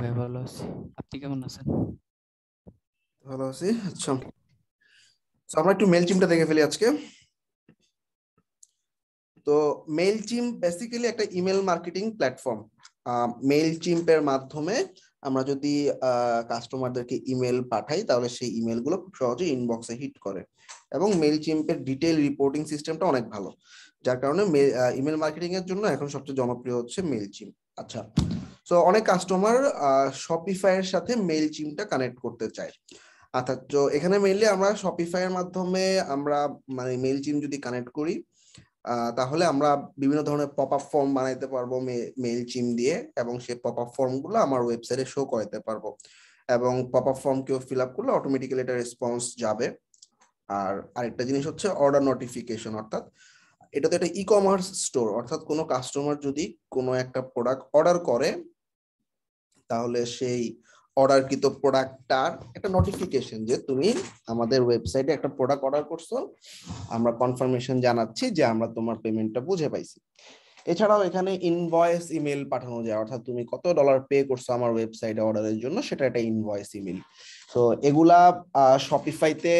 ভাই ভালো আছি আপনি কেমন আছেন ভালো আছি আচ্ছা আমরা একটু মেল চিমটা দেখে ফেলি আজকে তো মেল চিম বেসিক্যালি একটা ইমেল মার্কেটিং প্ল্যাটফর্ম চিম্পের মাধ্যমে আমরা যদি কাস্টমারদেরকে ইমেল পাঠাই তাহলে সেই ইমেলগুলো খুব সহজে ইনবক্সে হিট করে এবং মেল চিম্পের ডিটেল রিপোর্টিং সিস্টেমটা অনেক ভালো যার কারণে ইমেল মার্কেটিং এর জন্য এখন সবচেয়ে জনপ্রিয় হচ্ছে মেল চিম আচ্ছা সো অনেক কাস্টমার শপিফাই এর সাথে মেল চিমটা কানেক্ট করতে চায় অর্থাৎ আচ্ছা, তো এখানে মেইনলি আমরা শপিফাই এর মাধ্যমে আমরা মানে মেল চিম যদি কানেক্ট করি তাহলে আমরা বিভিন্ন ধরনের পপ আপ ফর্ম বানাইতে পারবো মেল চিম দিয়ে এবং সেই পপ আপ ফর্মগুলো আমার ওয়েবসাইটে শো করাতে পারবো এবং পপ আপ ফর্ম কেউ ফিল আপ করলে অটোমেটিক্যালি এটা রেসপন্স যাবে আর আরেকটা জিনিস হচ্ছে অর্ডার নোটিফিকেশন অর্থাৎ এটা তো একটা ই কমার্স স্টোর অর্থাৎ কোনো কাস্টমার যদি কোনো একটা প্রোডাক্ট অর্ডার করে তাহলে সেই অর্ডারকৃত প্রোডাক্টটার একটা নোটিফিকেশন যে তুমি আমাদের ওয়েবসাইটে একটা প্রোডাক্ট অর্ডার করছো আমরা কনফার্মেশন জানাচ্ছি যে আমরা তোমার পেমেন্টটা বুঝে পাইছি এছাড়াও এখানে ইনভয়েস ইমেল পাঠানো যায় অর্থাৎ তুমি কত ডলার পে করছো আমার ওয়েবসাইটে অর্ডারের জন্য সেটা একটা ইনভয়েস ইমেল তো এগুলা শপিফাইতে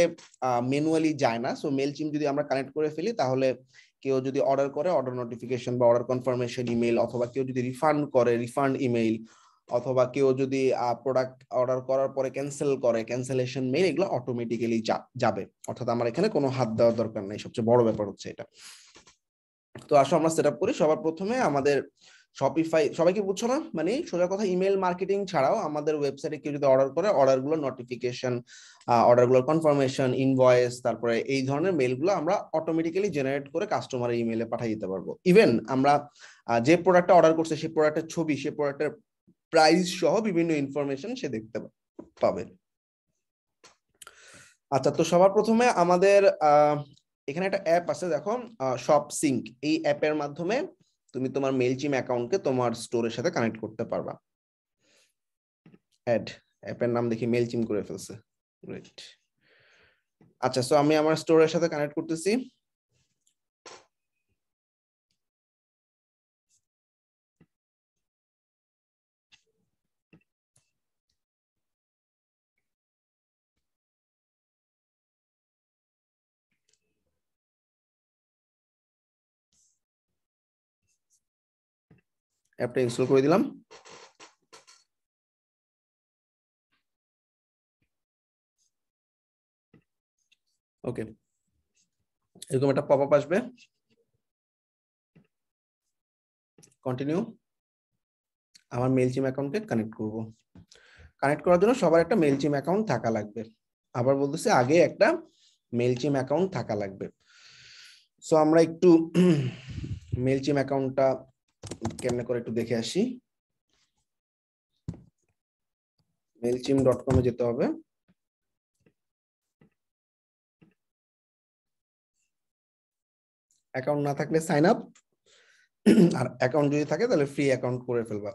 ম্যানুয়ালি যায় না সো মেল চিম যদি আমরা কানেক্ট করে ফেলি তাহলে কেউ যদি অর্ডার করে অর্ডার নোটিফিকেশন বা অর্ডার কনফার্মেশন ইমেল অথবা কেউ যদি রিফান্ড করে রিফান্ড ইমেল অথবা কেউ যদি প্রোডাক্ট অর্ডার করার পরে ক্যান্সেল করে ক্যান্সেলেশন মেইল এগুলো অটোমেটিক্যালি যাবে অর্থাৎ আমার এখানে কোনো হাত দেওয়ার দরকার নেই সবচেয়ে বড় ব্যাপার হচ্ছে এটা তো আসো আমরা সেট করি সবার প্রথমে আমাদের শপিফাই সবাইকে বুঝছো না মানে সোজা কথা ইমেল মার্কেটিং ছাড়াও আমাদের ওয়েবসাইটে কেউ যদি অর্ডার করে অর্ডারগুলো নোটিফিকেশন অর্ডারগুলোর কনফার্মেশন ইনভয়েস তারপরে এই ধরনের মেলগুলো আমরা অটোমেটিক্যালি জেনারেট করে কাস্টমারের ইমেলে পাঠিয়ে দিতে পারবো ইভেন আমরা যে প্রোডাক্টটা অর্ডার করছে সেই প্রোডাক্টের ছবি সেই প্রোডাক্টের প্রাইস সহ বিভিন্ন ইনফরমেশন সে দেখতে পাবে আচ্ছা তো সবার প্রথমে আমাদের এখানে একটা অ্যাপ আছে দেখো শপ সিঙ্ক এই অ্যাপের মাধ্যমে তুমি তোমার মেলচিম অ্যাকাউন্টকে তোমার স্টোরের সাথে কানেক্ট করতে পারবা অ্যাড অ্যাপের নাম দেখি মেলচিম করে ফেলছে রাইট আচ্ছা সো আমি আমার স্টোরের সাথে কানেক্ট করতেছি অ্যাপটা ইনস্টল করে দিলাম ওকে এরকম একটা পপ আপ আসবে কন্টিনিউ আমার মেল চিম অ্যাকাউন্টকে কানেক্ট করব কানেক্ট করার জন্য সবার একটা মেল চিম অ্যাকাউন্ট থাকা লাগবে আবার বলতেছে আগে একটা মেল চিম অ্যাকাউন্ট থাকা লাগবে সো আমরা একটু মেল চিম অ্যাকাউন্টটা কেমনে করে একটু দেখে আসি মেলচিম ডট কমে যেতে হবে অ্যাকাউন্ট না থাকলে সাইন আপ আর অ্যাকাউন্ট যদি থাকে তাহলে ফ্রি অ্যাকাউন্ট করে ফেলবা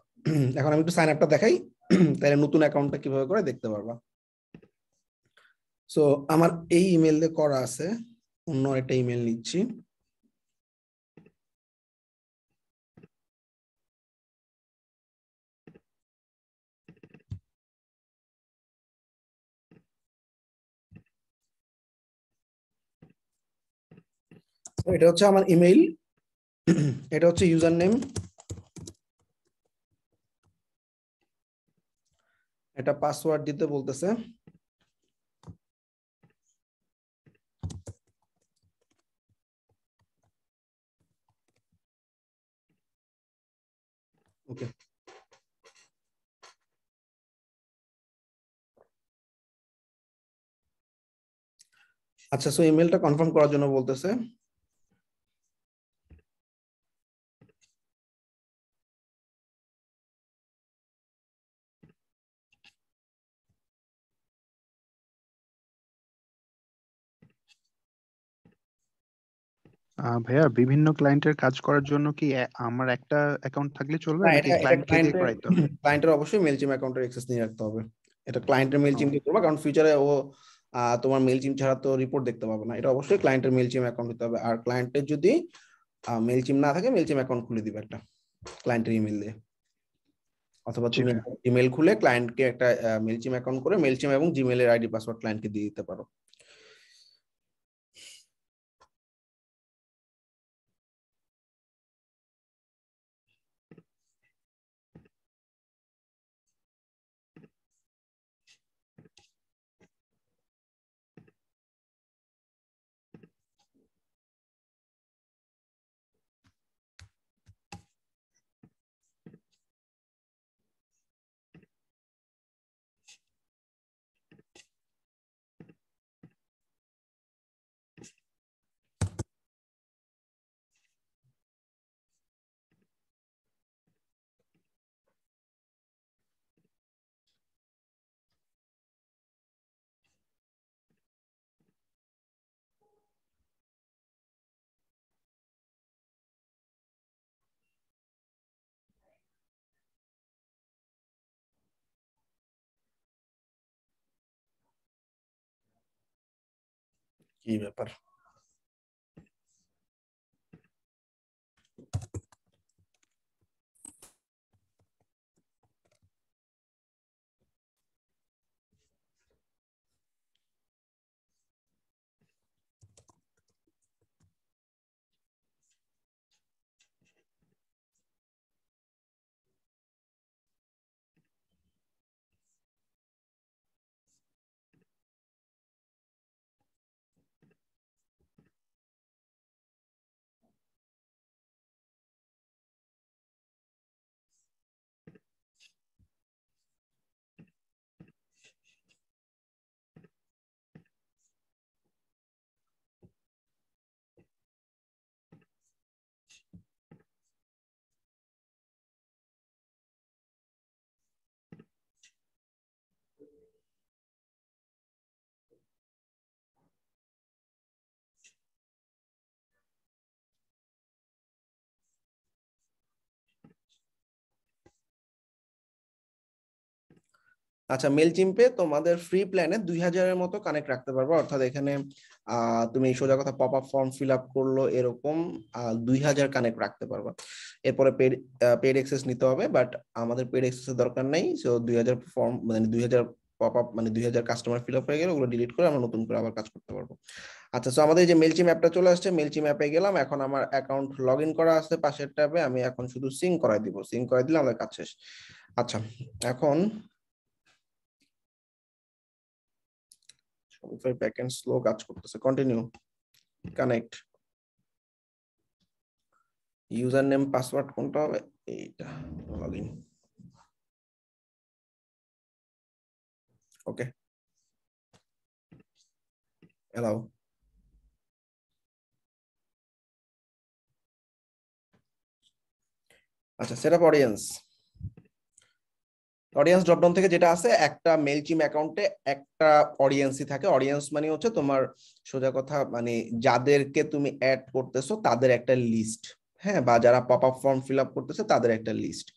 এখন আমি একটু সাইন আপটা দেখাই তাহলে নতুন অ্যাকাউন্টটা কিভাবে করে দেখতে পারবা সো আমার এই ইমেল দিয়ে করা আছে অন্য একটা ইমেল নিচ্ছি এটা হচ্ছে আমার ইমেইল এটা হচ্ছে ইউজার নেম এটা পাসওয়ার্ড দিতে বলতেছে ওকে আচ্ছা সো ইমেলটা কনফার্ম করার জন্য বলতেছে ভাইয়া বিভিন্ন ক্লায়েন্টের কাজ করার জন্য কি আমার একটা অ্যাকাউন্ট থাকলে চলবে নাকি ক্লায়েন্টকে দিয়ে করাইতে হবে ক্লায়েন্টের অবশ্যই মেলচিম অ্যাকাউন্টের অ্যাক্সেস নিয়ে রাখতে হবে এটা ক্লায়েন্টের মেলচিম দিয়ে করবে কারণ ফিউচারে ও তোমার মেলচিম ছাড়া তো রিপোর্ট দেখতে পাবে না এটা অবশ্যই ক্লায়েন্টের মেলচিম অ্যাকাউন্ট হতে হবে আর ক্লায়েন্টের যদি মেলচিম না থাকে মেলচিম অ্যাকাউন্ট খুলে দিবে একটা ক্লায়েন্টের ইমেল দিয়ে অথবা আচ্ছা, তুমি ইমেল আচ্ছা। খুলে ক্লায়েন্টকে একটা মেলচিম অ্যাকাউন্ট করে মেলচিম এবং জিমেলের আইডি পাসওয়ার্ড ক্লায়েন্টকে দিয়ে দিতে পারো Y me paro. আচ্ছা মেল চিম্পে তোমাদের ফ্রি প্ল্যানে দুই হাজারের মতো কানেক্ট রাখতে পারবে অর্থাৎ এখানে তুমি সোজা কথা pop up form fill up করলো এরকম দুই হাজার কানেক্ট রাখতে পারবা এরপরে পেড পেড এক্সেস নিতে হবে বাট আমাদের পেড এর দরকার নেই সো দুই হাজার ফর্ম মানে দুই হাজার পপ আপ মানে দুই হাজার কাস্টমার ফিল আপ হয়ে গেলে ওগুলো ডিলিট করে আমরা নতুন করে আবার কাজ করতে পারবো আচ্ছা সো আমাদের যে মেলচিম অ্যাপটা চলে আসছে মেলচিম অ্যাপে গেলাম এখন আমার অ্যাকাউন্ট লগ ইন করা আছে পাশের ট্যাবে আমি এখন শুধু সিঙ্ক করাই দিব সিঙ্ক করাই দিলে আমাদের কাজ শেষ আচ্ছা এখন শপিফাই ব্যাকএন্ড স্লো কাজ করতেছে continue connect user name password কোনটা হবে এইটা লগ ইন ওকে এলাও আচ্ছা set up audience audience dropdown থেকে যেটা আছে একটা মেল চিম অ্যাকাউন্টে একটা অডিয়েন্সই থাকে অডিয়েন্স মানে হচ্ছে তোমার সোজা কথা মানে যাদেরকে তুমি অ্যাড করতেছো তাদের একটা লিস্ট হ্যাঁ বা যারা pop up form fill up করতেছে তাদের একটা লিস্ট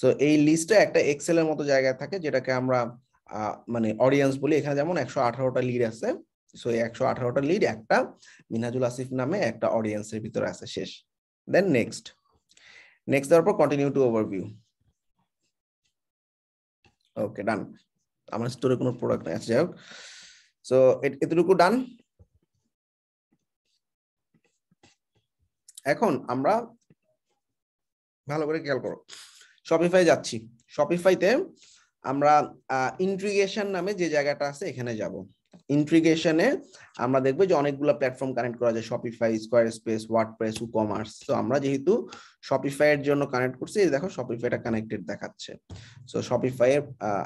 সো এই লিস্টে একটা এক্সেলের মতো জায়গায় থাকে যেটাকে আমরা মানে অডিয়েন্স বলি এখানে যেমন একশো আঠারোটা লিড আছে সো এই একশো আঠারোটা লিড একটা মিনাজুল আসিফ নামে একটা অডিয়েন্সের ভিতরে আছে শেষ দেন নেক্সট নেক্সট দেওয়ার পর continue to overview okay done আমার স্টোরে কোনো প্রোডাক্ট নাই আচ্ছা যাই হোক সো এতটুকু ডান এখন আমরা ভালো করে খেয়াল করো শপিফাই যাচ্ছি শপিফাইতে আমরা ইন্ট্রিগেশন নামে যে জায়গাটা আছে এখানে যাব ইন্ট্রিগেশনে আমরা দেখবো যে অনেকগুলো প্ল্যাটফর্ম কানেক্ট করা যায় Shopify Squarespace WordPress commerce তো আমরা যেহেতু শপিফাই এর জন্য কানেক্ট করছি দেখো শপিফাইটা কানেক্টেড দেখাচ্ছে সো শপিফাই এর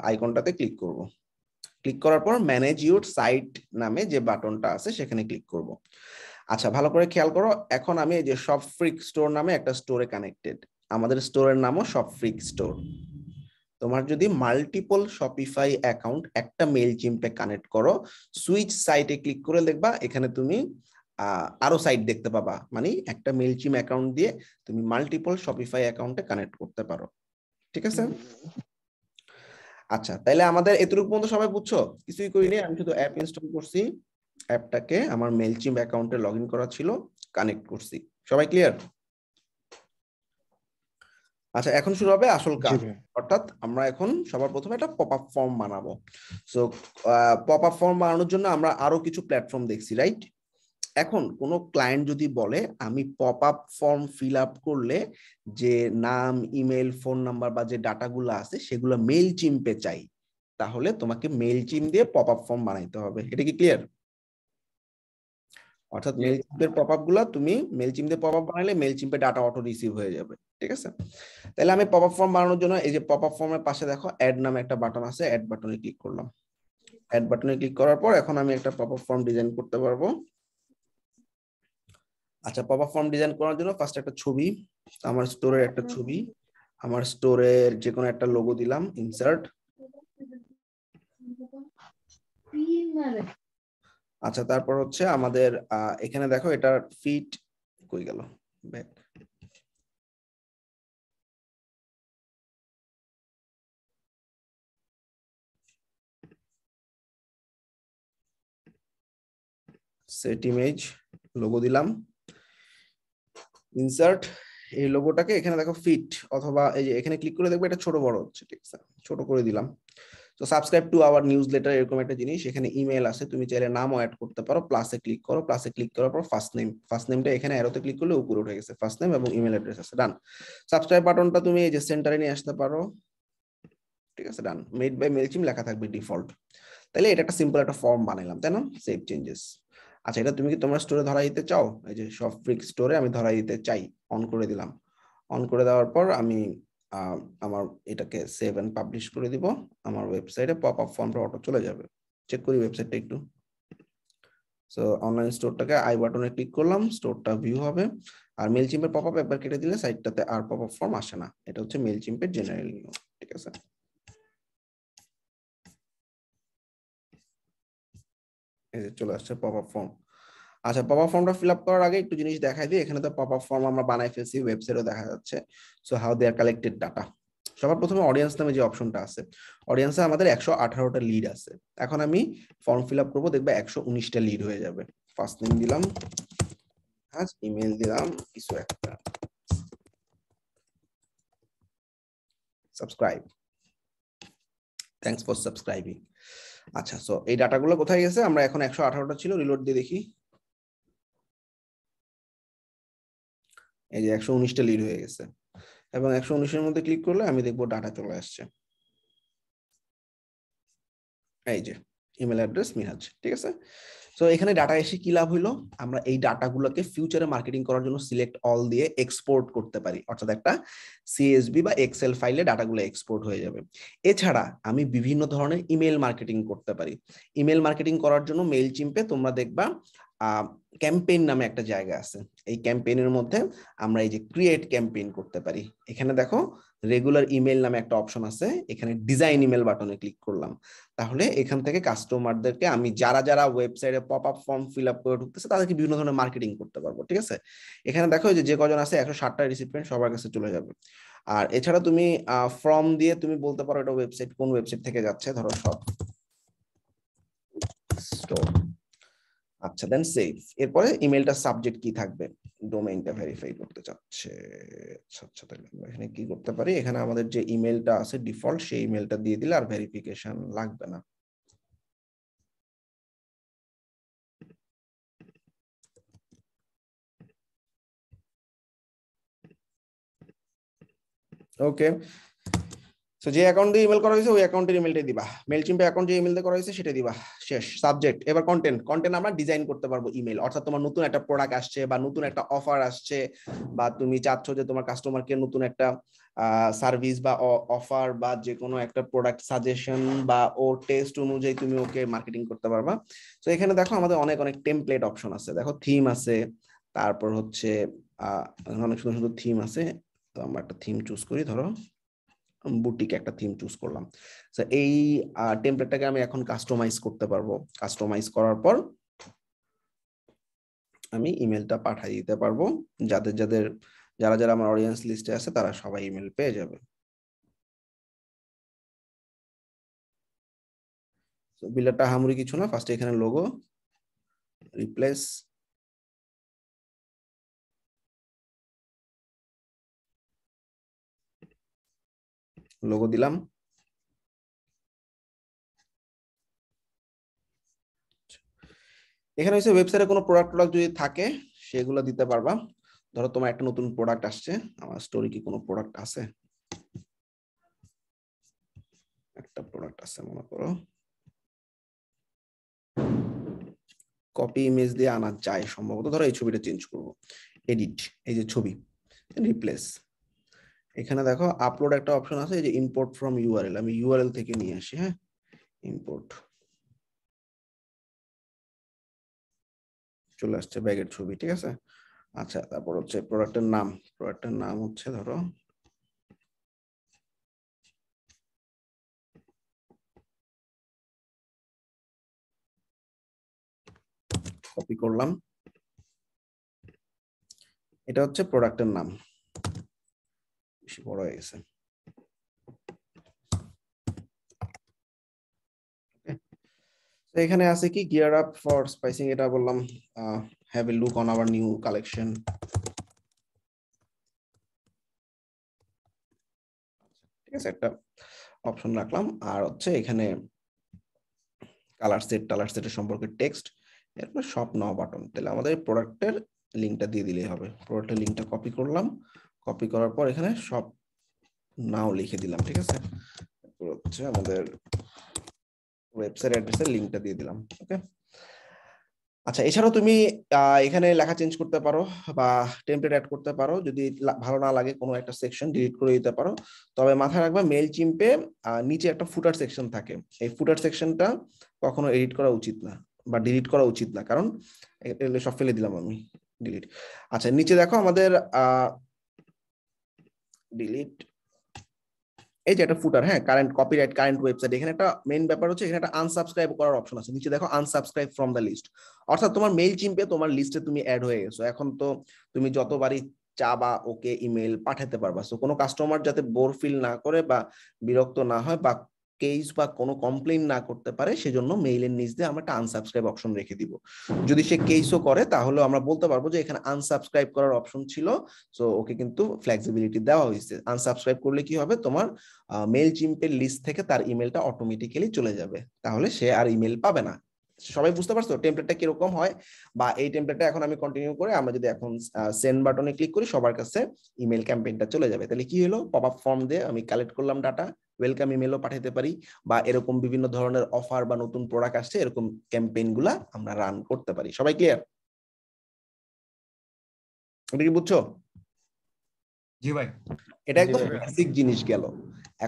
আইকনটাতে ক্লিক করব ক্লিক করার পর ম্যানেজ ইউর সাইট নামে যে বাটনটা আছে সেখানে ক্লিক করব আচ্ছা ভালো করে খেয়াল করো এখন আমি এই যে শপ ফ্রিক স্টোর নামে একটা স্টোরে কানেক্টেড আমাদের স্টোরের নামও শপ ফ্রিক স্টোর তোমার যদি মাল্টিপল শপিফাই অ্যাকাউন্ট একটা মেল চিম্পে কানেক্ট করো সুইচ সাইটে ক্লিক করে দেখবা এখানে তুমি আরো সাইট দেখতে পাবা মানে একটা মেল চিম অ্যাকাউন্ট দিয়ে তুমি মাল্টিপল শপিফাই অ্যাকাউন্টে কানেক্ট করতে পারো ঠিক আছে আচ্ছা তাহলে আমাদের এতটুকু পর্যন্ত সবাই বুঝছো কিছুই করিনি আমি শুধু অ্যাপ ইনস্টল করছি অ্যাপটাকে আমার মেল চিম অ্যাকাউন্টে লগ ইন করা ছিল কানেক্ট করছি সবাই ক্লিয়ার আচ্ছা এখন শুরু হবে আসল কাজ অর্থাৎ আমরা এখন সবার প্রথমে একটা পপ আপ ফর্ম বানাবো সো পপ আপ ফর্ম বানানোর জন্য আমরা আরো কিছু প্ল্যাটফর্ম দেখছি রাইট এখন কোনো ক্লায়েন্ট যদি বলে আমি pop up form fill up করলে যে নাম ইমেল ফোন নাম্বার বা যে ডাটাগুলো আছে সেগুলো মেল চিমপে চাই তাহলে তোমাকে মেল চিম দিয়ে পপ আপ ফর্ম বানাইতে হবে এটা কি ক্লিয়ার অর্থাৎ মেলচিম্পের পপ আপ গুলো তুমি মেল চিম্পের পপ আপ বানালে মেলচিম্পে ডাটা অটো রিসিভ হয়ে যাবে ঠিক আছে তাহলে আমি পপ আপ ফর্ম বানানোর জন্য এই যে পপ আপ ফর্মের পাশে দেখো অ্যাড নামে একটা বাটন আছে অ্যাড বাটনে ক্লিক করলাম অ্যাড বাটনে ক্লিক করার পর এখন আমি একটা পপ আপ ফর্ম ডিজাইন করতে পারবো আচ্ছা পপ আপ ফর্ম ডিজাইন করার জন্য ফার্স্ট একটা ছবি আমার স্টোরের একটা ছবি আমার স্টোরের যে কোনো একটা লোগো দিলাম ইনসার্ট আচ্ছা তারপর হচ্ছে আমাদের এখানে দেখো এটার ফিট কই গেল ব্যাক সেট ইমেজ লোগো দিলাম ইনসার্ট এই লোগোটাকে এখানে দেখো ফিট অথবা এই যে এখানে ক্লিক করে দেখবে এটা ছোট বড় হচ্ছে ঠিক আছে ছোট করে দিলাম তো subscribe to our newsletter এরকম একটা জিনিস এখানে ইমেল আছে তুমি চাইলে নামও অ্যাড করতে পারো প্লাসে ক্লিক করো প্লাসে ক্লিক করার পর ফার্স্ট নেম ফার্স্ট নেমটা এখানে অ্যারোতে ক্লিক করলে উপরে উঠে গেছে ফার্স্ট নেম এবং ইমেল অ্যাড্রেস আছে ডান সাবস্ক্রাইব বাটনটা তুমি এই যে সেন্টারে নিয়ে আসতে পারো ঠিক আছে ডান মেড বাই মেলচিম লেখা থাকবে ডিফল্ট তাহলে এটা একটা সিম্পল একটা ফর্ম বানাইলাম তাই না সেভ চেঞ্জেস আচ্ছা এটা তুমি কি তোমার স্টোরে ধরা দিতে চাও এই যে সব ফ্রিক স্টোরে আমি ধরা দিতে চাই অন করে দিলাম অন করে দেওয়ার পর আমি আমার এটাকে সেভ এন্ড পাবলিশ করে দিব আমার ওয়েবসাইটে পপ আপ ফর্মটা অটো চলে যাবে চেক করি ওয়েবসাইটটা একটু সো অনলাইন স্টোরটাকে আই বাটনে ক্লিক করলাম স্টোরটা ভিউ হবে আর মেল চিম্পের পপ আপ একবার কেটে দিলে সাইটটাতে আর পপ আপ ফর্ম আসে না এটা হচ্ছে মেল চিম্পের জেনারেল নিয়ম ঠিক আছে এই যে চলে আসছে পপ আপ ফর্ম আচ্ছা পপ আপ ফর্মটা ফিল আপ করার আগে একটু জিনিস দেখাই দিই এখানে তো পপ আপ ফর্ম আমরা বানাই ফেলছি ওয়েবসাইটও দেখা যাচ্ছে so how they are collected data সবার প্রথমে অডিয়েন্স নামে যে অপশনটা আছে অডিয়েন্সে আমাদের একশো আঠারোটা লিড আছে এখন আমি ফর্ম ফিল আপ করবো দেখবে একশো উনিশটা লিড হয়ে যাবে ফার্স্ট নেম দিলাম আজ হ্যাঁ, ইমেল দিলাম কিছু একটা সাবস্ক্রাইব থ্যাংকস ফর সাবস্ক্রাইবিং আচ্ছা সো এই ডাটাগুলো কোথায় গেছে আমরা এখন একশো আঠারোটা ছিল রিলোড দিয়ে দেখি এই যে একশো উনিশটা লিড হয়ে গেছে এবং একশো উনিশের মধ্যে ক্লিক করলে আমি দেখবো ডাটা চলে আসছে এই যে ইমেল অ্যাড্রেস মিনাজ ঠিক আছে তো এখানে ডাটা এসে কি লাভ হলো আমরা এই ডাটাগুলোকে ফিউচারে মার্কেটিং করার জন্য সিলেক্ট অল দিয়ে এক্সপোর্ট করতে পারি অর্থাৎ একটা সিএসবি বা এক্সেল ফাইলে ডাটাগুলো এক্সপোর্ট হয়ে যাবে এছাড়া আমি বিভিন্ন ধরনের ইমেল মার্কেটিং করতে পারি ইমেল মার্কেটিং করার জন্য মেইল চিম্পে তোমরা দেখবা ক্যাম্পেইন নামে একটা জায়গা আছে এই ক্যাম্পেইনের মধ্যে আমরা এই যে ক্রিয়েট ক্যাম্পেইন করতে পারি এখানে দেখো রেগুলার ইমেল নামে একটা অপশন আছে এখানে ডিজাইন ইমেল বাটনে ক্লিক করলাম তাহলে এখান থেকে কাস্টমারদেরকে আমি যারা যারা ওয়েবসাইটে pop up form fill up করে ঢুকতেছে তাদেরকে বিভিন্ন ধরনের মার্কেটিং করতে পারবো ঠিক আছে এখানে দেখো যে যে কজন আছে একশো ষাটটা রিসিপিয়েন্ট সবার কাছে চলে যাবে আর এছাড়া তুমি ফর্ম দিয়ে তুমি বলতে পারো এটা ওয়েবসাইট কোন ওয়েবসাইট থেকে যাচ্ছে ধরো সব স্টোর আচ্ছা দেন সেভ এরপরে ইমেলটা সাবজেক্ট কি থাকবে ডোমেইনটা ভেরিফাই করতে চাচ্ছে আচ্ছা আচ্ছা তাহলে আমরা এখানে কি করতে পারি এখানে আমাদের যে ইমেলটা আছে ডিফল্ট সেই ইমেলটা দিয়ে দিলে আর ভেরিফিকেশন লাগবে না ওকে সো যে অ্যাকাউন্ট দিয়ে ইমেল করা হয়েছে ওই অ্যাকাউন্টের ইমেলটাই দিবা মেল চিম্পে অ্যাকাউন্ট যে ইমেল করা হয়েছে সেটা দিবা শেষ সাবজেক্ট এবার কন্টেন্ট কন্টেন্ট আমরা ডিজাইন করতে পারবো ইমেল অর্থাৎ তোমার নতুন একটা প্রোডাক্ট আসছে বা নতুন একটা অফার আসছে বা তুমি চাচ্ছ যে তোমার কাস্টমারকে নতুন একটা সার্ভিস বা অফার বা যে কোনো একটা প্রোডাক্ট সাজেশন বা ওর টেস্ট অনুযায়ী তুমি ওকে মার্কেটিং করতে পারবা তো এখানে দেখো আমাদের অনেক অনেক টেমপ্লেট অপশন আছে দেখো থিম আছে তারপর হচ্ছে অনেক সুন্দর সুন্দর থিম আছে তো আমরা একটা থিম চুজ করি ধরো বুটিক একটা থিম চুজ করলাম তো এই টেমপ্লেটটাকে আমি এখন কাস্টমাইজ করতে পারবো কাস্টমাইজ করার পর আমি ইমেলটা পাঠিয়ে দিতে পারবো যাদের যাদের যারা যারা আমার অডিয়েন্স লিস্টে আছে তারা সবাই ইমেল পেয়ে যাবে বিলাটা হামুরি কিছু না ফার্স্টে এখানে লোগো রিপ্লেস লোগো দিলাম এখানে হচ্ছে ওয়েবসাইটে কোনো প্রোডাক্ট প্রোডাক্ট যদি থাকে সেগুলো দিতে পারবা ধরো তোমার একটা নতুন প্রোডাক্ট আসছে আমার স্টোরি কি কোনো প্রোডাক্ট আছে একটা প্রোডাক্ট আছে মনে করো কপি ইমেজ দিয়ে আনা যায় সম্ভবত ধরো এই ছবিটা চেঞ্জ করব এডিট এই যে ছবি রিপ্লেস এখানে দেখো আপলোড একটা অপশন আছে যে ইম্পোর্ট ফ্রম ইউআরএল আমি ইউআরএল থেকে নিয়ে আসি হ্যাঁ ইম্পোর্ট চলে আসছে ব্যাগের ছবি ঠিক আছে আচ্ছা তারপর হচ্ছে প্রোডাক্টের নাম প্রোডাক্টের নাম হচ্ছে ধরো কপি করলাম এটা হচ্ছে প্রোডাক্টের নাম বেশি বড় হয়ে গেছে এখানে আছে কি গিয়ার আপ ফর স্পাইসিং এটা বললাম have a look on our new collection ঠিক আছে একটা অপশন রাখলাম আর হচ্ছে এখানে কালার সেট টালার সেটের সম্পর্কে টেক্সট এরপর সব নাও বাটন তাহলে আমাদের প্রোডাক্টের লিঙ্কটা দিয়ে দিলেই হবে প্রোডাক্টের লিঙ্কটা কপি করলাম কপি করার পর এখানে সব নাও লিখে দিলাম ঠিক আছে হচ্ছে আমাদের ওয়েবসাইট অ্যাড্রেসের লিঙ্কটা দিয়ে দিলাম ওকে আচ্ছা এছাড়াও তুমি এখানে লেখা চেঞ্জ করতে পারো বা টেমপ্লেট অ্যাড করতে পারো যদি ভালো না লাগে কোনো একটা সেকশন ডিলিট করে দিতে পারো তবে মাথায় রাখবে মেল চিম্পে নিচে একটা ফুটার সেকশন থাকে এই ফুটার সেকশনটা কখনো এডিট করা উচিত না বা ডিলিট করা উচিত না কারণ সব ফেলে দিলাম আমি ডিলিট আচ্ছা নিচে দেখো আমাদের ডিলিট এই যে একটা ফুটার হ্যাঁ কারেন্ট কপিরাইট কারেন্ট ওয়েবসাইট এখানে একটা মেইন ব্যাপার হচ্ছে এখানে একটা আনসাবস্ক্রাইব করার অপশন আছে নিচে দেখো আনসাবস্ক্রাইব ফ্রম দ্য লিস্ট অর্থাৎ তোমার মেইল চিম্পে তোমার লিস্টে তুমি অ্যাড হয়ে গেছো এখন তো তুমি যতবারই চা বা ওকে ইমেল পাঠাতে পারবা সো কোনো কাস্টমার যাতে বোর ফিল না করে বা বিরক্ত না হয় বা কেস বা কোনো কমপ্লেন না করতে পারে সেজন্য মেইলের নিচ দিয়ে আমরা একটা আনসাবস্ক্রাইব অপশন রেখে দিব যদি সে কেসও করে তাহলে আমরা বলতে পারবো যে এখানে আনসাবস্ক্রাইব করার অপশন ছিল সো ওকে কিন্তু ফ্লেক্সিবিলিটি দেওয়া হয়েছে আনসাবস্ক্রাইব করলে কি হবে তোমার মেল চিম্পের লিস্ট থেকে তার ইমেলটা অটোমেটিক্যালি চলে যাবে তাহলে সে আর ইমেল পাবে না সবাই বুঝতে পারছো টেমপ্লেটটা কিরকম হয় বা এই টেমপ্লেটটা এখন আমি কন্টিনিউ করে আমরা যদি এখন সেন্ড বাটনে ক্লিক করি সবার কাছে ইমেল ক্যাম্পেইনটা চলে যাবে তাহলে কি হলো পপ আপ ফর্ম দিয়ে আমি কালেক্ট করলাম ডাটা ওয়েলকাম ইমেলও পাঠাতে পারি বা এরকম বিভিন্ন ধরনের অফার বা নতুন প্রোডাক্ট আসছে এরকম ক্যাম্পেইনগুলা আমরা রান করতে পারি সবাই ক্লিয়ার এটা কি বুঝছো জি ভাই এটা একদম বেসিক জিনিস গেল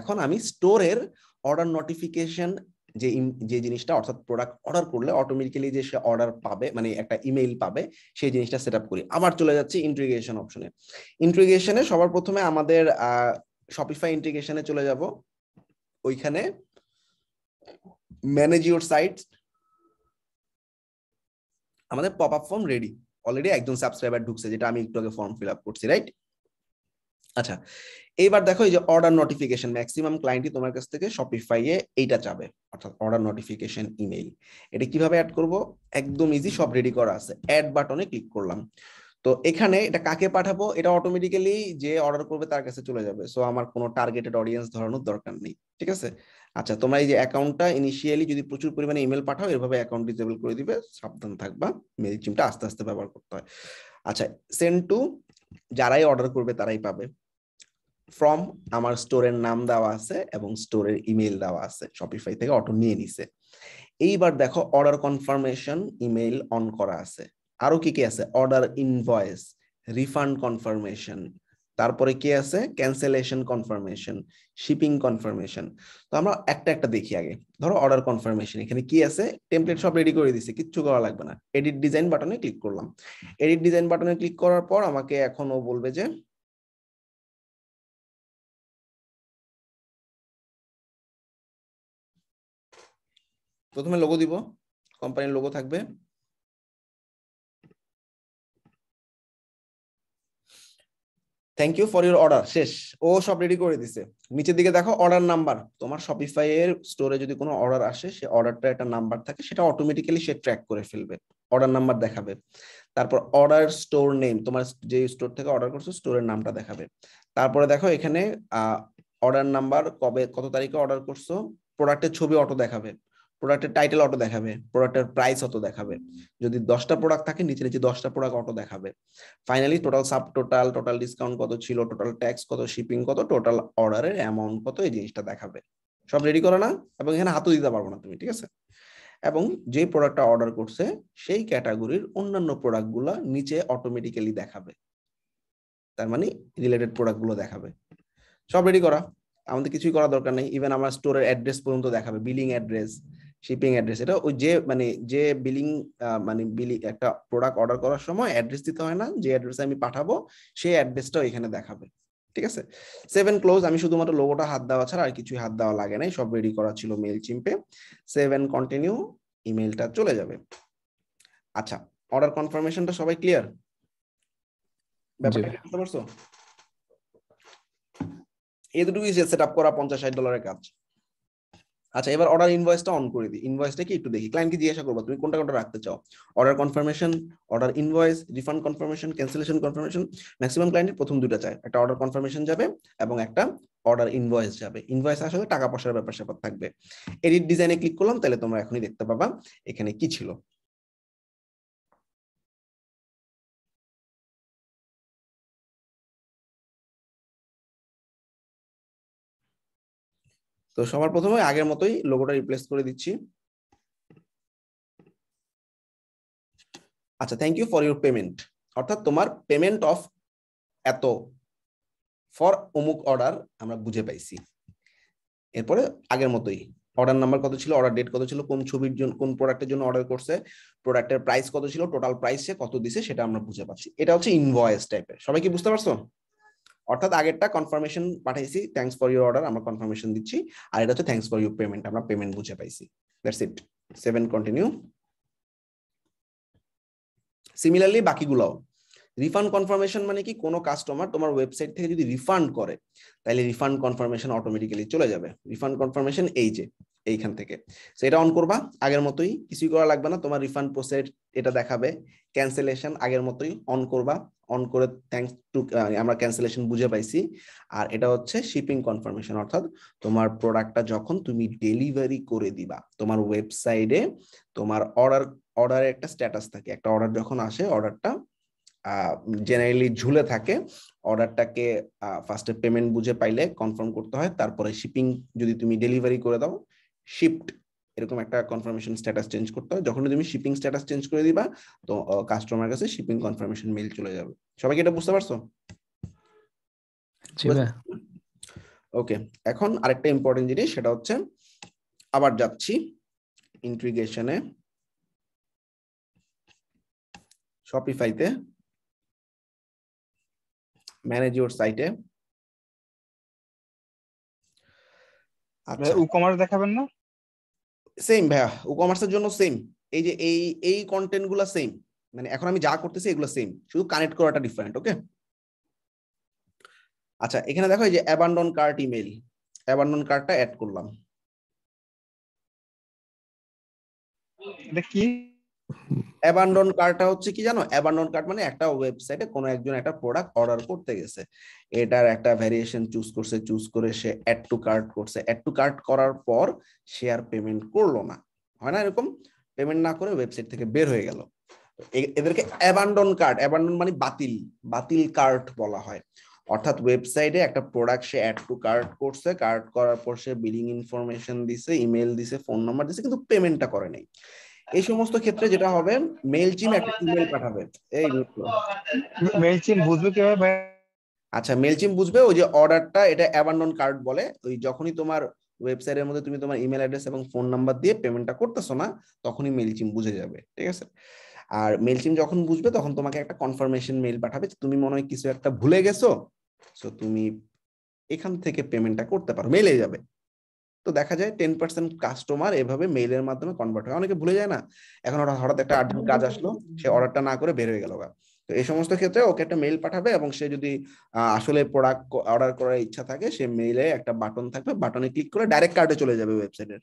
এখন আমি স্টোরের অর্ডার নোটিফিকেশন যে যে জিনিসটা অর্থাৎ প্রোডাক্ট অর্ডার করলে অটোমেটিক্যালি যে সে অর্ডার পাবে মানে একটা ইমেইল পাবে সেই জিনিসটা সেট আপ করি আবার চলে যাচ্ছে ইন্ট্রিগেশন অপশনে ইন্ট্রিগেশনে সবার প্রথমে আমাদের শপিফাই ইন্ট্রিগেশনে চলে যাব ওইখানে ম্যানেজ ইউর সাইট আমাদের pop up form ready already একজন সাবস্ক্রাইবার ঢুকছে যেটা আমি একটু আগে ফর্ম ফিল আপ করছি রাইট আচ্ছা এবার দেখো এই যে অর্ডার নোটিফিকেশন ম্যাক্সিমাম ক্লায়েন্টই তোমার কাছ থেকে শপিফাই এ এইটা চাবে অর্থাৎ অর্ডার নোটিফিকেশন ইমেইল এটা কিভাবে অ্যাড করব একদম ইজি সব রেডি করা আছে অ্যাড বাটনে ক্লিক করলাম তো এখানে এটা কাকে পাঠাবো এটা অটোমেটিক্যালি যে অর্ডার করবে তার কাছে চলে যাবে সো আমার কোনো টার্গেটেড অডিয়েন্স ধরানোর দরকার নেই ঠিক আছে আচ্ছা তোমার এই যে অ্যাকাউন্টটা ইনিশিয়ালি যদি প্রচুর পরিমাণে ইমেল পাঠাও এভাবে অ্যাকাউন্ট ডিসেবল করে দিবে সাবধান থাকবা মেল চিমটা আস্তে আস্তে ব্যবহার করতে হয় আচ্ছা সেন্ড টু যারাই অর্ডার করবে তারাই পাবে ফ্রম আমার স্টোরের নাম দেওয়া আছে এবং স্টোরের ইমেল দেওয়া আছে শপিফাই থেকে অটো নিয়ে নিছে এইবার দেখো অর্ডার কনফার্মেশন ইমেল অন করা আছে আরো কি কি আছে অর্ডার ইনভয়েস রিফান্ড কনফার্মেশন তারপরে কি আছে ক্যান্সেলেশন কনফার্মেশন শিপিং কনফার্মেশন তো আমরা একটা একটা দেখি আগে ধরো অর্ডার কনফার্মেশন এখানে কি আছে টেমপ্লেট সব রেডি করে দিছে কিচ্ছু করা লাগবে না এডিট ডিজাইন বাটনে ক্লিক করলাম এডিট ডিজাইন বাটনে ক্লিক করার পর আমাকে এখনও বলবে যে প্রথমে লোগো দিব কোম্পানির লোগো থাকবে thank you for your order শেষ ও সব রেডি করে দিছে নিচের দিকে দেখো অর্ডার নাম্বার তোমার শপিফাই এর স্টোরে যদি কোনো অর্ডার আসে সে অর্ডারটা একটা নাম্বার থাকে সেটা অটোমেটিক্যালি সে ট্র্যাক করে ফেলবে অর্ডার নাম্বার দেখাবে তারপর অর্ডার স্টোর নেম তোমার যে স্টোর থেকে অর্ডার করছো স্টোরের নামটা দেখাবে তারপরে দেখো এখানে অর্ডার নাম্বার কবে কত তারিখে অর্ডার করছো প্রোডাক্টের ছবি অটো দেখাবে প্রোডাক্টের টাইটেল অটো দেখাবে প্রোডাক্টের প্রাইস অটো দেখাবে যদি দশটা প্রোডাক্ট থাকে নিচে নিচে দশটা প্রোডাক্ট অটো দেখাবে finally total sub total total discount কত ছিল টোটাল ট্যাক্স কত শিপিং কত টোটাল অর্ডারের অ্যামাউন্ট কত এই জিনিসটা দেখাবে সব রেডি করো না এবং এখানে হাতও দিতে পারবো না তুমি ঠিক আছে এবং যে প্রোডাক্টটা অর্ডার করছে সেই ক্যাটাগরির অন্যান্য প্রোডাক্টগুলো নিচে অটোমেটিক্যালি দেখাবে তার মানে রিলেটেড প্রোডাক্টগুলো দেখাবে সব রেডি করা আমাদের কিছুই করা দরকার নেই ইভেন আমার স্টোরের অ্যাড্রেস পর্যন্ত দেখাবে বিলিং অ্যাড্রেস শিপিং অ্যাড্রেস এটা ওই যে মানে যে বিলিং মানে বিলি একটা প্রোডাক্ট অর্ডার করার সময় অ্যাড্রেস দিতে হয় না যে অ্যাড্রেসে আমি পাঠাবো সেই অ্যাড্রেসটাও এখানে দেখাবে ঠিক আছে সেভেন ক্লোজ আমি শুধুমাত্র লোগোটা হাত দেওয়া ছাড়া আর কিছুই হাত দেওয়া লাগে নাই সব রেডি করা ছিল মেল চিম্পে সেভেন কন্টিনিউ ইমেলটা চলে যাবে আচ্ছা অর্ডার কনফার্মেশনটা সবাই ক্লিয়ার ব্যাপারটা বুঝতে পারছো এতটুকুই সেট আপ করা পঞ্চাশ ষাট ডলারের কাজ আচ্ছা এবার অর্ডার ইনভয়েসটা অন করে দিই ইনভয়েসটা কি একটু দেখি ক্লায়েন্টকে জিজ্ঞাসা করবো তুমি কোনটা কোনটা রাখতে চাও order confirmation order invoice refund confirmation cancellation confirmation maximum client প্রথম দুটা চায় একটা অর্ডার কনফার্মেশন যাবে এবং একটা অর্ডার ইনভয়েস যাবে ইনভয়েস আসলে টাকা পয়সার ব্যাপার স্যাপার থাকবে এডিট ডিজাইনে ক্লিক করলাম তাহলে তোমরা এখনই দেখতে পাবা এখানে কি ছিল তো সবার প্রথমে আগের মতোই লোগোটা রিপ্লেস করে দিচ্ছি আচ্ছা thank you for your payment অর্থাৎ তোমার পেমেন্ট অফ এত ফর অমুক অর্ডার আমরা বুঝে পাইছি এরপরে আগের মতোই অর্ডার নাম্বার কত ছিল অর্ডার ডেট কত ছিল কোন ছবির জন্য কোন প্রোডাক্টের জন্য অর্ডার করছে প্রোডাক্টের প্রাইস কত ছিল টোটাল প্রাইসে কত দিছে সেটা আমরা বুঝে পাচ্ছি এটা হচ্ছে ইনভয়েস টাইপের সবাই কি বুঝতে পারছো অর্থাৎ আগেরটা কনফার্মেশন পাঠাইছি থ্যাংকস ফর ইউর অর্ডার আমরা কনফার্মেশন দিচ্ছি আর এটা হচ্ছে থ্যাংকস ফর ইউর পেমেন্ট আমরা পেমেন্ট বুঝে পাইছি that's it seven continue similarly বাকিগুলোও রিফান্ড কনফার্মেশন মানে কি কোনো কাস্টমার তোমার ওয়েবসাইট থেকে যদি রিফান্ড করে তাহলে রিফান্ড কনফার্মেশন অটোমেটিক্যালি চলে যাবে রিফান্ড কনফার্মেশন এই যে এইখান থেকে সো এটা অন করবা আগের মতোই কিছুই করা লাগবে না তোমার রিফান্ড প্রসেস এটা দেখাবে ক্যান্সেলেশন আগের মতোই অন করবা অন করে থ্যাংকস মানে টু আমরা ক্যান্সেলেশন বুঝে পাইছি আর এটা হচ্ছে শিপিং কনফার্মেশন অর্থাৎ তোমার প্রোডাক্টটা যখন তুমি ডেলিভারি করে দিবা তোমার ওয়েবসাইটে তোমার অর্ডার অর্ডারের একটা স্ট্যাটাস থাকে একটা অর্ডার যখন আসে অর্ডারটা জেনারেলি ঝুলে থাকে অর্ডারটাকে ফার্স্টে পেমেন্ট বুঝে পাইলে কনফার্ম করতে হয় তারপরে শিপিং যদি তুমি ডেলিভারি করে দাও শিপড এরকম একটা কনফার্মেশন স্ট্যাটাস চেঞ্জ করতে হয় যখন তুমি শিপিং স্ট্যাটাস চেঞ্জ করে দিবা তো কাস্টমার কাছে শিপিং কনফার্মেশন মেইল চলে যাবে সবাই এটা বুঝতে পারছো ওকে এখন আরেকটা ইম্পর্টেন্ট জিনিস সেটা হচ্ছে আবার যাচ্ছি ইন্টিগ্রেশনে শপিফাইতে ম্যানেজ ইউর সাইটে আচ্ছা ই কমার্স দেখাবেন না সেম ভাইয়া ও কমার্সের জন্য সেম এই যে এই এই কন্টেন্ট গুলো সেম মানে এখন আমি যা করতেছি এগুলো সেম শুধু কানেক্ট করাটা ডিফারেন্ট ওকে আচ্ছা এখানে দেখো এই যে অ্যাবান্ডন কার্ট ইমেল অ্যাবান্ডন কার্ডটা অ্যাড করলাম এটা কি অ্যাবান্ডন কার্ডটা হচ্ছে কি জানো অ্যাবান্ডন কার্ড মানে একটা ওয়েবসাইটে কোনো একজন একটা প্রোডাক্ট অর্ডার করতে গেছে এটার একটা ভ্যারিয়েশন চুজ করছে চুজ করে সে অ্যাড টু কার্ট করছে অ্যাড টু কার্ট করার পর সে আর পেমেন্ট করলো না হয় না এরকম পেমেন্ট না করে ওয়েবসাইট থেকে বের হয়ে গেল এদেরকে অ্যাবান্ডন কার্ড অ্যাবান্ডন মানে বাতিল বাতিল কার্ড বলা হয় অর্থাৎ ওয়েবসাইটে একটা প্রোডাক্ট সে অ্যাড টু কার্ট করছে কার্ট করার পর সে বিলিং ইনফরমেশন দিছে ইমেল দিছে ফোন নাম্বার দিছে কিন্তু পেমেন্টটা করে নাই এই সমস্ত ক্ষেত্রে যেটা হবে মেল চিম একটা ইমেল পাঠাবে এই চিম বুঝবে কিভাবে ভাই আচ্ছা চিম বুঝবে ওই যে অর্ডারটা এটা অ্যাবান্ডন কার্ড বলে ওই যখনই তোমার ওয়েবসাইটের মধ্যে তুমি তোমার ইমেল অ্যাড্রেস এবং ফোন নাম্বার দিয়ে পেমেন্টটা করতেছো না তখনই মেল চিম বুঝে যাবে ঠিক আছে আর মেল চিম যখন বুঝবে তখন তোমাকে একটা কনফার্মেশন মেল পাঠাবে তুমি মনে হয় কিছু একটা ভুলে গেছো সো তুমি এখান থেকে পেমেন্টটা করতে পারো মেলে যাবে তো দেখা যায় টেন পার্সেন্ট কাস্টমার এভাবে মেইলের মাধ্যমে কনভার্ট হয় অনেকে ভুলে যায় না এখন হঠাৎ একটা আর্জেন্ট কাজ আসলো সে অর্ডারটা না করে বের হয়ে গেল তো এই সমস্ত ক্ষেত্রে ওকে একটা মেইল পাঠাবে এবং সে যদি আসলে প্রোডাক্ট অর্ডার করার ইচ্ছা থাকে সে মেইলে একটা বাটন থাকবে বাটনে ক্লিক করে ডাইরেক্ট কার্ডে চলে যাবে ওয়েবসাইটের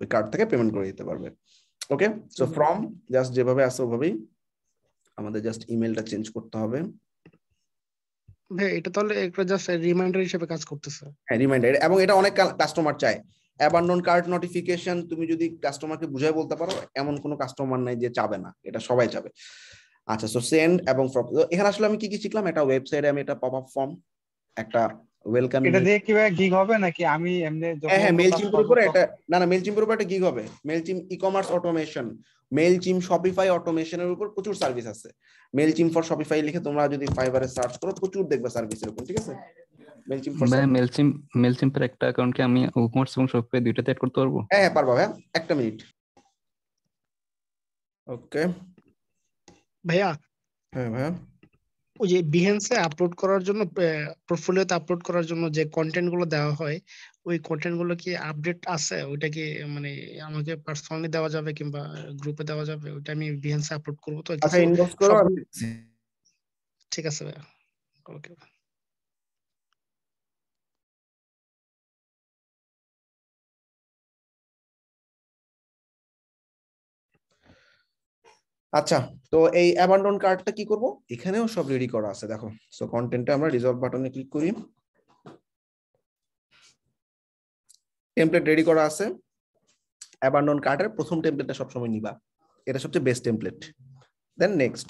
ওই কার্ড থেকে পেমেন্ট করে দিতে পারবে ওকে সো ফ্রম জাস্ট যেভাবে আসে ওভাবেই আমাদের জাস্ট ইমেলটা চেঞ্জ করতে হবে হ্যাঁ এটা তাহলে একটা জাস্ট রিমাইন্ডার হিসেবে কাজ করতেছে হ্যাঁ রিমাইন্ডার এবং এটা অনেক কাস্টমার চায় অ্যাবান্ডন কার্ড নোটিফিকেশন তুমি যদি কাস্টমারকে বুঝাই বলতে পারো এমন কোনো কাস্টমার নাই যে চাবে না এটা সবাই চাবে আচ্ছা সো সেন্ড এবং এখানে আসলে আমি কি কি শিখলাম একটা ওয়েবসাইটে আমি এটা পপ আপ ফর্ম একটা ওয়েলকাম এটা দিয়ে কি ভাই গিগ হবে নাকি আমি এমনি হ্যাঁ হ্যাঁ মেলচিম্পের উপরে এটা না না মেলচিম্পের উপরে একটা গিগ হবে Mailchimp e commerce automation mail Mailchimp Shopify অটোমেশনের উপর প্রচুর সার্ভিস আছে মেল চিম ফর শপিফাই লিখে তোমরা যদি ফাইবারে সার্চ করো প্রচুর দেখবে সার্ভিসের উপর ঠিক আছে মেলচিম ফর মেলচিম মেলচিম্পের একটা অ্যাকাউন্টকে আমি কমার্স এবং শপিফাই দুইটাতে অ্যাড হ্যাঁ, পারবো হ্যাঁ একটা মিনিট ওকে ভাইয়া হ্যাঁ ভাইয়া ওই যে বিহেন্সে আপলোড করার জন্য পোর্টফোলিওতে আপলোড করার জন্য যে কন্টেন্ট গুলো দেওয়া হয় ওই কন্টেন্ট গুলো কি আপডেট আছে ওইটা কি মানে আমাকে পার্সোনালি দেওয়া যাবে কিংবা গ্রুপে দেওয়া যাবে ওইটা আমি বিহেন্সে আপলোড করব তো আচ্ছা, ঠিক আছে ভাইয়া ওকে আচ্ছা তো এই অ্যাবান্ডন কার্ডটা কি করব এখানেও সব রেডি করা আছে দেখো সো কন্টেন্টটা আমরা রিজলভ বাটনে ক্লিক করি টেমপ্লেট রেডি করা আছে অ্যাবান্ডন কার্ডের প্রথম টেমপ্লেটটা সবসময় নিবা এটা সবচেয়ে বেস্ট টেমপ্লেট দেন নেক্সট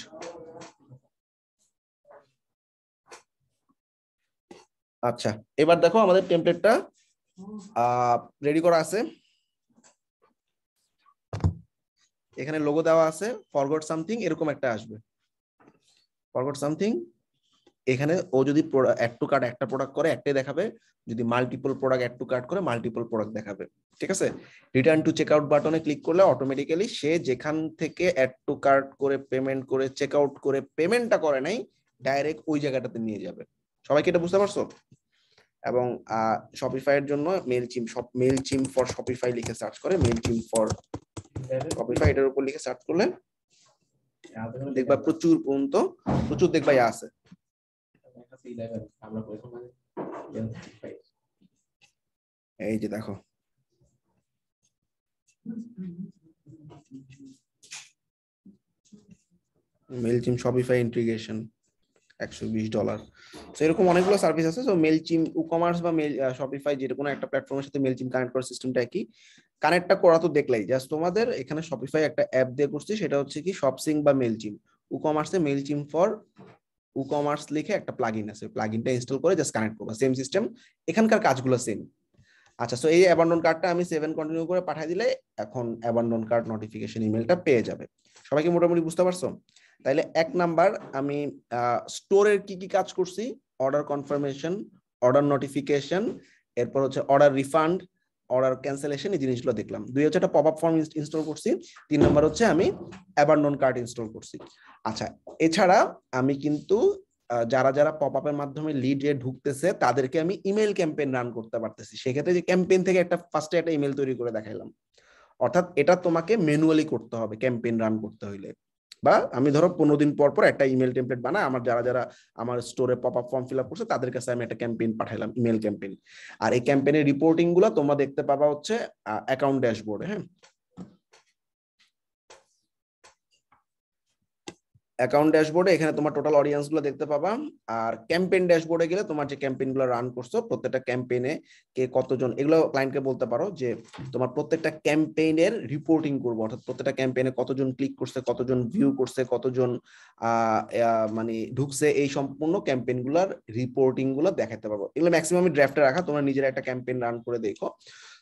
আচ্ছা এবার দেখো আমাদের টেমপ্লেটটা রেডি করা আছে এখানে লোগো দেওয়া আছে ফরগট সামথিং এরকম একটা আসবে ফরগট সামথিং এখানে ও যদি অ্যাড টু কার্ড একটা প্রোডাক্ট করে একটাই দেখাবে যদি multiple product add to card করে মাল্টিপল প্রোডাক্ট দেখাবে ঠিক আছে রিটার্ন টু চেক আউট বাটনে ক্লিক করলে অটোমেটিক্যালি সে যেখান থেকে অ্যাড টু কার্ড করে পেমেন্ট করে চেক আউট করে পেমেন্টটা করে নাই ডাইরেক্ট ওই জায়গাটাতে নিয়ে যাবে সবাইকে এটা বুঝতে পারছো এবং এর জন্য মেল চিম সব মেল চিম ফর শপিফাই লিখে সার্চ করে মেল চিম ফর কপিফাই এটার উপর লিখে সার্চ করলে দেখবা প্রচুর পর্যন্ত প্রচুর দেখবা ইয়া আছে এই যে দেখো মেলচিম শপিফাই ইন্টিগ্রেশন একশো বিশ ডলার তো এরকম অনেকগুলো সার্ভিস আছে তো মেলচিম ই কমার্স বা মেল শপিফাই যেটা কোনো একটা প্ল্যাটফর্মের সাথে মেল চিম কানেক্ট করার সিস্টেমটা একই কানেক্টটা করা তো দেখলাই জাস্ট তোমাদের এখানে শপিফাই একটা অ্যাপ দিয়ে করছি সেটা হচ্ছে কি শপসিং বা মেল মেলচিম ই কমার্সে চিম ফর উকমার্স লিখে একটা প্লাগইন আছে প্লাগইনটা ইনস্টল করে জাস্ট কানেক্ট করবো সেম সিস্টেম এখানকার কাজগুলো সেম আচ্ছা সো এই অ্যাবান্ডন কার্ডটা আমি সেভেন কন্টিনিউ করে পাঠিয়ে দিলে এখন অ্যাবান্ডন কার্ড নোটিফিকেশন ইমেলটা পেয়ে যাবে সবাইকে মোটামুটি বুঝতে পারছো তাইলে এক নাম্বার আমি স্টোরের কি কি কাজ করছি অর্ডার কনফার্মেশন অর্ডার নোটিফিকেশন এরপর হচ্ছে অর্ডার রিফান্ড অর্ডার ক্যান্সেলেশন এই জিনিসগুলো দেখলাম দুই হচ্ছে একটা পপ আপ ফর্ম ইনস্টল করছি তিন নম্বর হচ্ছে আমি অ্যাবান্ডন কার্ড ইনস্টল করছি আচ্ছা এছাড়া আমি কিন্তু যারা যারা পপ আপের মাধ্যমে এ ঢুকতেছে তাদেরকে আমি ইমেল ক্যাম্পেইন রান করতে পারতেছি সেক্ষেত্রে যে ক্যাম্পেইন থেকে একটা ফার্স্টে একটা ইমেল তৈরি করে দেখাইলাম অর্থাৎ এটা তোমাকে ম্যানুয়ালি করতে হবে ক্যাম্পেইন রান করতে হইলে বা আমি ধরো পনেরো দিন পর পর একটা ইমেল টেমপ্লেট বানাই আমার যারা যারা আমার স্টোরে pop up form fill up করছে তাদের কাছে আমি একটা ক্যাম্পেইন পাঠাইলাম ইমেল ক্যাম্পেইন আর এই ক্যাম্পেইনের রিপোর্টিং গুলো তোমরা দেখতে পাবা হচ্ছে অ্যাকাউন্ট ড্যাশবোর্ডে হ্যাঁ অ্যাকাউন্ট ড্যাশবোর্ডে এখানে তোমার টোটাল অডিয়েন্সগুলো দেখতে পাবা আর ক্যাম্পেইন ড্যাশবোর্ডে গেলে তোমার যে ক্যাম্পেইনগুলো রান করছো প্রত্যেকটা ক্যাম্পেইনে কে কতজন এগুলো ক্লায়েন্টকে বলতে পারো যে তোমার প্রত্যেকটা ক্যাম্পেইনের রিপোর্টিং করবো অর্থাৎ প্রত্যেকটা ক্যাম্পেইনে কতজন ক্লিক করছে কতজন ভিউ করছে কতজন মানে ঢুকছে এই সম্পূর্ণ ক্যাম্পেইনগুলোর রিপোর্টিংগুলো দেখাতে পারবো এগুলো ম্যাক্সিমাম ড্রাফটে রাখা তোমরা নিজের একটা ক্যাম্পেইন রান করে দেখো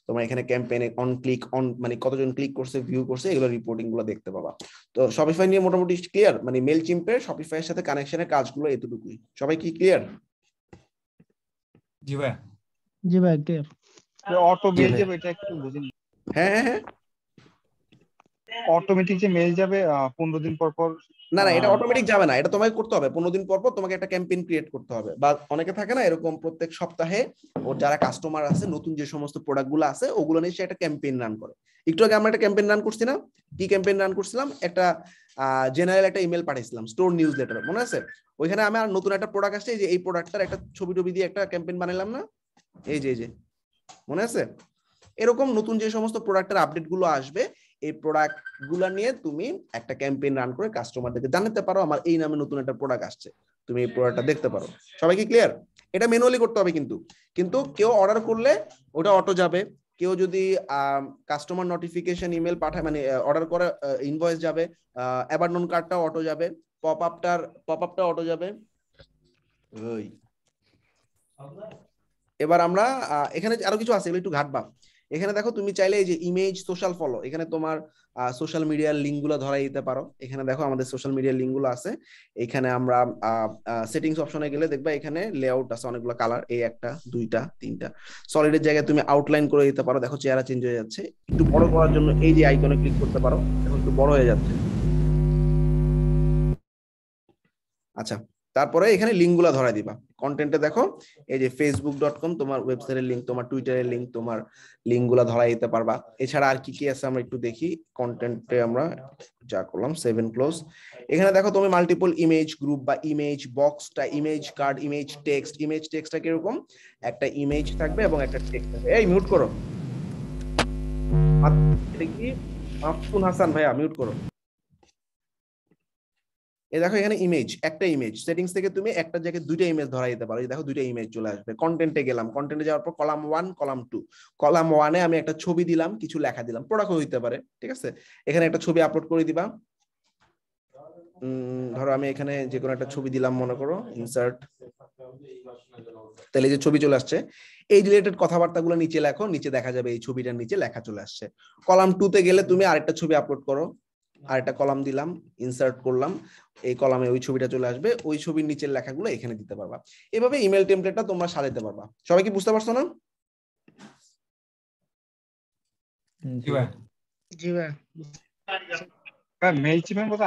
তোমার মানে এখানে ক্যাম্পেইনে অন ক্লিক অন মানে কতজন ক্লিক করছে ভিউ করছে এগুলো রিপোর্টিং গুলো দেখতে পাবা তো শপিফাই নিয়ে মোটামুটি ক্লিয়ার মানে মেল চিম্পের শপিফাই এর সাথে কানেকশনের কাজগুলো এতটুকুই সবাই কি ক্লিয়ার জি ভাই জি ভাই ক্লিয়ার অটো মেল যাবে এটা একটু বুঝিন হ্যাঁ হ্যাঁ অটোমেটিক হ্যাঁ। যে মেল যাবে পনেরো দিন পর পর না না এটা অটোমেটিক যাবে না এটা তোমাকে করতে হবে পনেরো দিন পর পর তোমাকে একটা ক্যাম্পেইন ক্রিয়েট করতে হবে বা অনেকে থাকে না এরকম প্রত্যেক সপ্তাহে ওর যারা কাস্টমার আছে নতুন যে সমস্ত প্রোডাক্ট গুলো আছে ওগুলো নিয়ে সে একটা ক্যাম্পেইন রান করে একটু আগে আমরা একটা ক্যাম্পেইন রান করছি না কি ক্যাম্পেইন রান করছিলাম একটা জেনারেল একটা ইমেল পাঠিয়েছিলাম স্টোর নিউজ লেটার মনে আছে ওইখানে আমি আর নতুন একটা প্রোডাক্ট আসছে যে এই প্রোডাক্টটার একটা ছবি টবি দিয়ে একটা ক্যাম্পেইন বানালাম না এই যে এই যে মনে আছে এরকম নতুন যে সমস্ত প্রোডাক্টের গুলো আসবে এই প্রোডাক্ট গুলা নিয়ে তুমি একটা ক্যাম্পেইন রান করে কাস্টমারদেরকে জানাতে পারো আমার এই নামে নতুন একটা প্রোডাক্ট আসছে তুমি এই প্রোডাক্টটা দেখতে পারো সবাইকে ক্লিয়ার এটা ম্যানুয়ালি করতে হবে কিন্তু কিন্তু কেউ অর্ডার করলে ওটা অটো যাবে কেউ যদি কাস্টমার নোটিফিকেশন ইমেল পাঠায় মানে অর্ডার করে ইনভয়েস যাবে অ্যাবান্ডন কার্ডটা অটো যাবে পপ আপটার পপ আপটা অটো যাবে ওই এবার আমরা এখানে আরো কিছু আছে একটু ঘাটবা এখানে দেখো তুমি চাইলে এই যে ইমেজ সোশ্যাল ফলো এখানে তোমার সোশ্যাল মিডিয়ার লিঙ্কগুলো ধরাই দিতে পারো এখানে দেখো আমাদের সোশ্যাল মিডিয়ার লিঙ্কগুলো আছে এখানে আমরা সেটিংস অপশনে গেলে দেখবা এখানে লেআউট আছে অনেকগুলো কালার এই একটা দুইটা তিনটা সলিডের জায়গায় তুমি আউটলাইন করে দিতে পারো দেখো চেহারা চেঞ্জ হয়ে যাচ্ছে একটু বড় করার জন্য এই যে আইকনে ক্লিক করতে পারো দেখো একটু বড় হয়ে যাচ্ছে আচ্ছা তারপরে এখানে লিঙ্কগুলো ধরা দিবা কন্টেন্টে দেখো এই যে ফেসবুক ডট কম তোমার ওয়েবসাইটের লিঙ্ক তোমার টুইটারের লিঙ্ক তোমার লিঙ্কগুলো ধরা দিতে পারবা এছাড়া আর কি কি আছে আমরা একটু দেখি কন্টেন্টে আমরা যা করলাম সেভেন ক্লোজ এখানে দেখো তুমি মাল্টিপল ইমেজ গ্রুপ বা ইমেজ বক্সটা image card image text image টেক্সটটা কিরকম একটা ইমেজ থাকবে এবং একটা টেক্সট থাকবে এই মিউট করো কি মাফুন হাসান ভাইয়া মিউট করো এই দেখো এখানে ইমেজ একটা ইমেজ সেটিংস থেকে তুমি একটা জায়গায় দুইটা ইমেজ ধরা দিতে পারো দেখো দুইটা ইমেজ চলে আসবে কন্টেন্টে গেলাম কন্টেন্টে যাওয়ার পর column one column two column ওয়ানে আমি একটা ছবি দিলাম কিছু লেখা দিলাম প্রোডাক্ট হইতে পারে ঠিক আছে এখানে একটা ছবি আপলোড করে দিবা ধরো আমি এখানে যে কোনো একটা ছবি দিলাম মনে করো ইনসার্ট তাহলে যে ছবি চলে আসছে এই রিলেটেড কথাবার্তাগুলো নিচে লেখো নিচে দেখা যাবে এই ছবিটার নিচে লেখা চলে আসছে কলাম টুতে গেলে তুমি আরেকটা ছবি আপলোড করো আর একটা কলাম দিলাম ইনসার্ট করলাম এই কলামে ওই ছবিটা চলে আসবে ওই ছবির নিচের লেখাগুলো এখানে দিতে পারবা এভাবে ইমেল টেমপ্লেটটা তোমরা সাজাতে পারবা সবাই কি বুঝতে পারছো না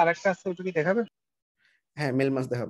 আরেকটা দেখাবে হ্যাঁ মেল মাস দেখাবো